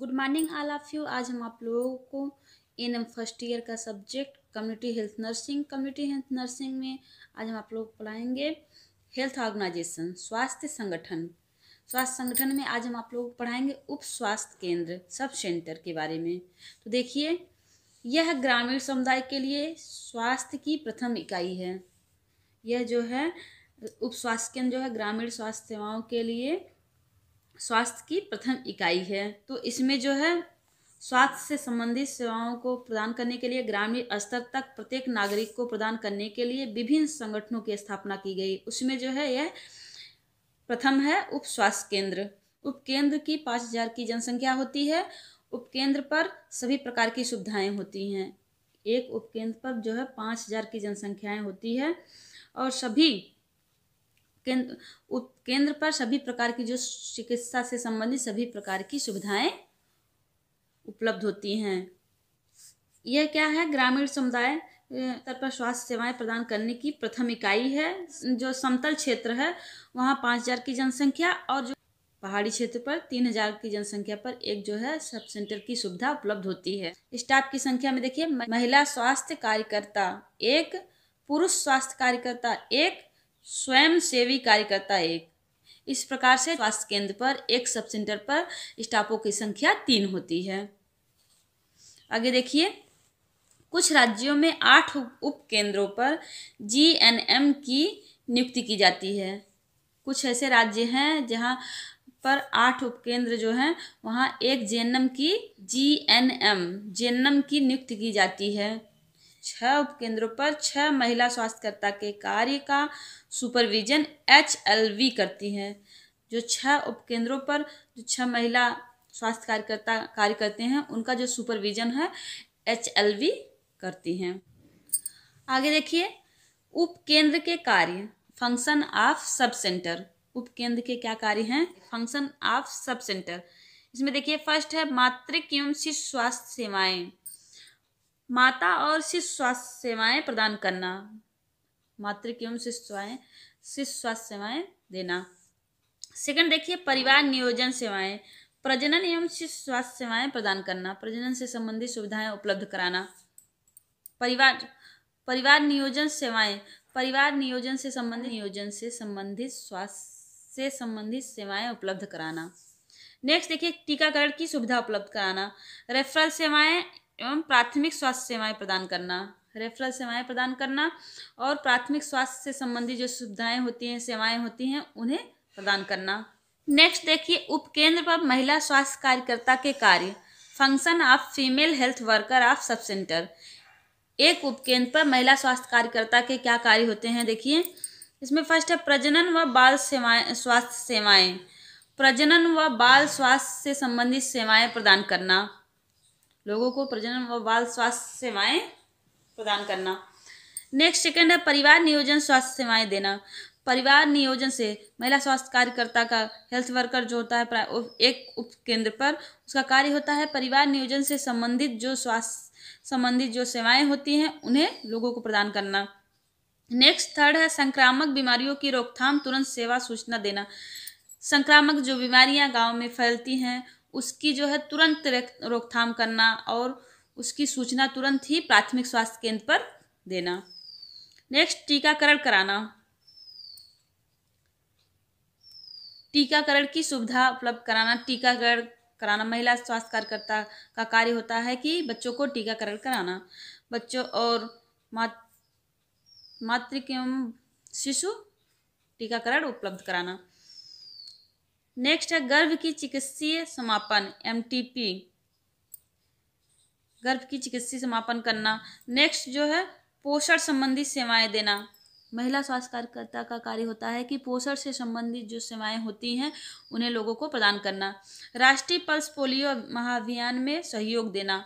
good morning all of you आज हम आप लोगों को एन एम फर्स्ट ईयर का subject community health nursing community health nursing में आज हम आप लोग पढ़ाएंगे हेल्थ ऑर्गेनाइजेशन स्वास्थ्य संगठन स्वास्थ्य संगठन में आज हम आप लोग पढ़ाएंगे उप स्वास्थ्य केंद्र सब सेंटर के बारे में तो देखिए यह ग्रामीण समुदाय के लिए स्वास्थ्य की प्रथम इकाई है यह जो है उप स्वास्थ्य केंद्र जो है ग्रामीण स्वास्थ्य सेवाओं के लिए स्वास्थ्य की प्रथम इकाई है तो इसमें जो है स्वास्थ्य से संबंधित सेवाओं को प्रदान करने के लिए ग्रामीण स्तर तक प्रत्येक नागरिक को प्रदान करने के लिए विभिन्न संगठनों की स्थापना की गई उसमें जो है यह प्रथम है उप स्वास्थ्य केंद्र उप केंद्र की पाँच हजार की जनसंख्या होती है उप केंद्र पर सभी प्रकार की सुविधाएं होती हैं एक उप केंद्र पर जो है पाँच हजार की जनसंख्याएं होती है और सभी केंद्र पर सभी प्रकार की जो चिकित्सा से संबंधित सभी प्रकार की सुविधाएं उपलब्ध होती हैं यह क्या है ग्रामीण समुदाय स्तर पर स्वास्थ्य सेवाएं प्रदान करने की प्रथम इकाई है जो समतल क्षेत्र है वहाँ पाँच हजार की जनसंख्या और जो पहाड़ी क्षेत्र पर तीन हजार की जनसंख्या पर एक जो है सब सेंटर की सुविधा उपलब्ध होती है स्टाफ की संख्या में देखिए महिला स्वास्थ्य कार्यकर्ता एक पुरुष स्वास्थ्य कार्यकर्ता एक स्वयंसेवी कार्यकर्ता एक इस प्रकार से स्वास्थ्य केंद्र पर एक सब सेंटर पर स्टाफों की संख्या तीन होती है आगे देखिए कुछ राज्यों में आठ उप केंद्रों पर जी एन एम की नियुक्ति की जाती है कुछ ऐसे राज्य हैं जहाँ पर आठ उपकेंद्र जो हैं वहाँ एक जे एन एम की G N M J N M की नियुक्ति की जाती है उप उपकेंद्रों पर छह महिला स्वास्थ्यकर्ता के कार्य का सुपरविजन एच करती हैं जो छः उपकेंद्रों पर जो छह महिला स्वास्थ्य कार्यकर्ता कार्य करते हैं उनका जो सुपरविजन है एच करती हैं आगे देखिए उपकेंद्र के कार्य फंक्शन ऑफ सब सेंटर उपकेंद्र के क्या कार्य हैं फंक्शन ऑफ सब सेंटर इसमें देखिए फर्स्ट है मातृ एवं शिशु स्वास्थ्य सेवाएं माता और शिशु स्वास्थ्य सेवाएं प्रदान करना मातृ एवं शिशु सेवाएं शिशु स्वास्थ्य सेवाएं देना सेकंड देखिए परिवार नियोजन सेवाएं प्रजनन एवं शिशु स्वास्थ्य सेवाएं प्रदान करना प्रजनन से संबंधित सुविधाएं उपलब्ध कराना परिवार परिवार नियोजन सेवाएं परिवार नियोजन से संबंधित नियोजन से संबंधित स्वास्थ्य से संबंधित सेवाएं उपलब्ध कराना नेक्स्ट देखिए टीकाकरण की सुविधा उपलब्ध कराना रेफरल सेवाएं एवं प्राथमिक स्वास्थ्य सेवाएं प्रदान करना रेफरल सेवाएं प्रदान करना और प्राथमिक स्वास्थ्य से संबंधित जो सुविधाएं होती हैं सेवाएं होती हैं उन्हें प्रदान करना नेक्स्ट देखिए उपकेंद्र पर महिला स्वास्थ्य कार्यकर्ता के कार्य function of female health worker of sub centre एक उपकेंद्र पर महिला स्वास्थ्य कार्यकर्ता के क्या कार्य होते हैं देखिए इसमें फर्स्ट है प्रजनन व बाल सेवाएं स्वास्थ्य सेवाएं प्रजनन व बाल स्वास्थ्य से संबंधित सेवाएं प्रदान करना लोगों को प्रजनन व बाल स्वास्थ्य सेवाएं प्रदान करना नेक्स्ट सेकंड है परिवार नियोजन स्वास्थ्य सेवाएं देना परिवार नियोजन से महिला स्वास्थ्य कार्यकर्ता का हेल्थ वर्कर जो होता है एक उप केंद्र पर उसका कार्य होता है परिवार नियोजन से संबंधित जो स्वास्थ्य संबंधित जो सेवाएं होती हैं उन्हें लोगों को प्रदान करना नेक्स्ट थर्ड है संक्रामक बीमारियों की रोकथाम तुरंत सेवा सूचना देना संक्रामक जो बीमारियां गांव में फैलती हैं उसकी जो है तुरंत रोकथाम करना और उसकी सूचना तुरंत ही प्राथमिक स्वास्थ्य केंद्र पर देना नेक्स्ट टीकाकरण कराना टीकाकरण की सुविधा उपलब्ध कराना टीकाकरण कराना महिला स्वास्थ्य कार्यकर्ता का कार्य होता है कि बच्चों को टीकाकरण कराना बच्चों और मात मातृ एवं शिशु टीकाकरण उपलब्ध कराना नेक्स्ट है गर्भ की चिकित्सीय समापन एम गर्भ की चिकित्सीय समापन करना नेक्स्ट जो है पोषण संबंधी सेवाएं देना महिला स्वास्थ्य कार्यकर्ता का कार्य होता है कि पोषण से संबंधित जो सेवाएं होती हैं उन्हें लोगों को प्रदान करना राष्ट्रीय पल्स पोलियो महाअभियान में सहयोग देना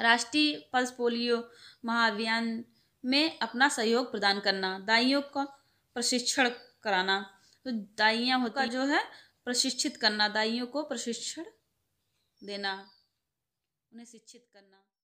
राष्ट्रीय पल्स पोलियो महाअभियान में अपना सहयोग प्रदान करना दाइयों का प्रशिक्षण कराना तो दाइयाँ होता जो है प्रशिक्षित करना दाइयों को प्रशिक्षण देना उन्हें शिक्षित करना